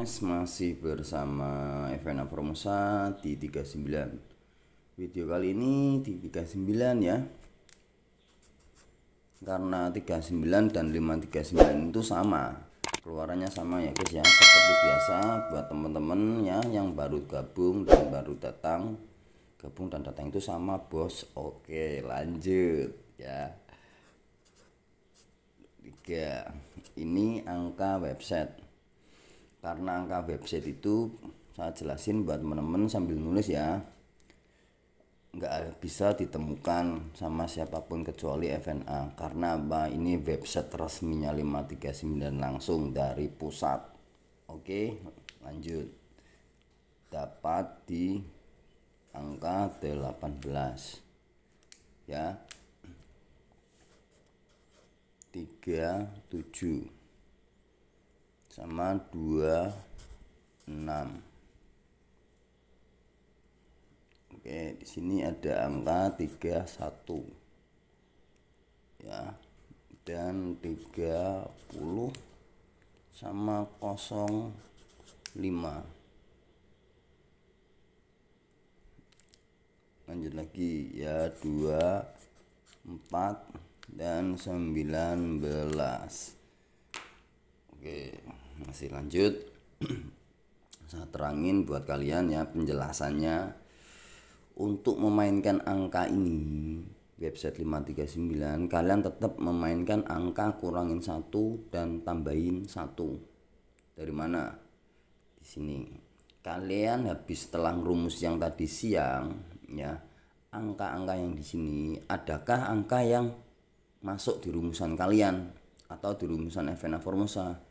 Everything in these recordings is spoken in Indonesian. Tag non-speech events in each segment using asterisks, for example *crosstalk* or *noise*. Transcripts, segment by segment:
podcast masih bersama Evena Formosa T39 Video kali ini T39 ya Karena 39 dan 539 itu sama Keluarannya sama ya guys ya Seperti biasa buat temen-temen ya Yang baru gabung dan baru datang Gabung dan datang itu sama bos Oke lanjut ya tiga ini angka website karena angka website itu saya jelasin buat teman-teman sambil nulis ya nggak bisa ditemukan sama siapapun kecuali FNA karena apa ini website resminya 539 langsung dari pusat oke lanjut dapat di angka 18 ya 37 sama dua enam, oke di sini ada angka tiga satu, ya dan tiga puluh sama kosong lima, lanjut lagi ya dua empat dan sembilan belas Oke, masih lanjut. *clears throat* Saya terangin buat kalian ya penjelasannya untuk memainkan angka ini website 539 kalian tetap memainkan angka kurangin satu dan tambahin satu dari mana di sini kalian habis telah rumus yang tadi siang ya angka-angka yang di sini adakah angka yang masuk di rumusan kalian atau di rumusan Evena Formosa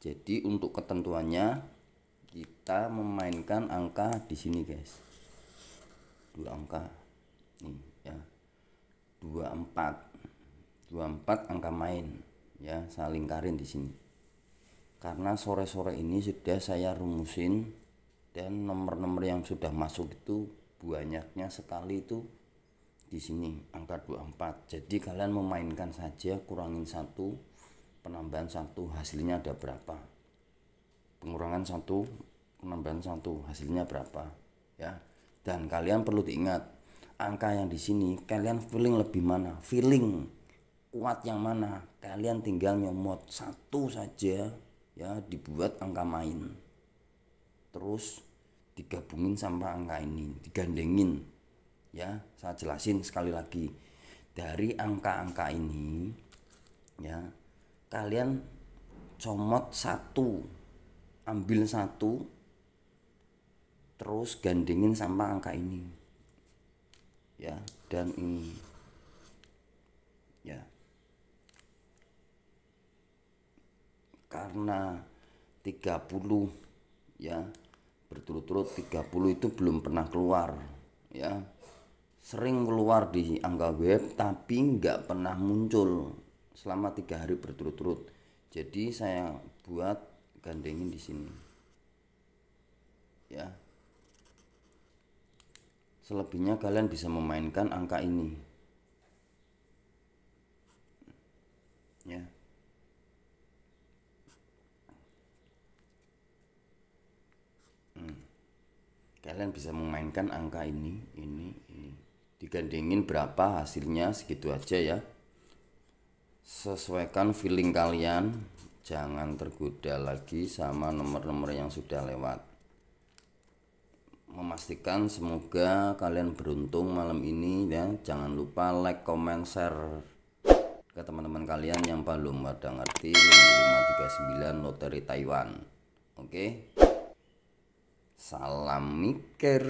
jadi untuk ketentuannya kita memainkan angka di sini guys dua angka nih ya 24 24 angka main ya saya lingkarin di sini karena sore-sore ini sudah saya rumusin dan nomor-nomor yang sudah masuk itu banyaknya sekali itu di sini angka 24 jadi kalian memainkan saja kurangin satu penambahan satu hasilnya ada berapa pengurangan satu penambahan satu hasilnya berapa ya dan kalian perlu diingat angka yang di sini kalian feeling lebih mana feeling kuat yang mana kalian tinggal nyomot satu saja ya dibuat angka main terus digabungin sama angka ini digandengin ya saya jelasin sekali lagi dari angka-angka ini ya kalian comot satu ambil satu terus gandengin sama angka ini ya dan ini ya karena 30 ya berturut-turut 30 itu belum pernah keluar ya sering keluar di angka web tapi nggak pernah muncul selama tiga hari berturut-turut jadi saya buat gandengin di sini ya selebihnya kalian bisa memainkan angka ini ya hmm. kalian bisa memainkan angka ini ini ini digandengin berapa hasilnya segitu aja ya sesuaikan feeling kalian jangan tergoda lagi sama nomor-nomor yang sudah lewat memastikan semoga kalian beruntung malam ini ya jangan lupa like comment share ke teman-teman kalian yang belum ada ngerti 539 loteri Taiwan oke okay? salam mikir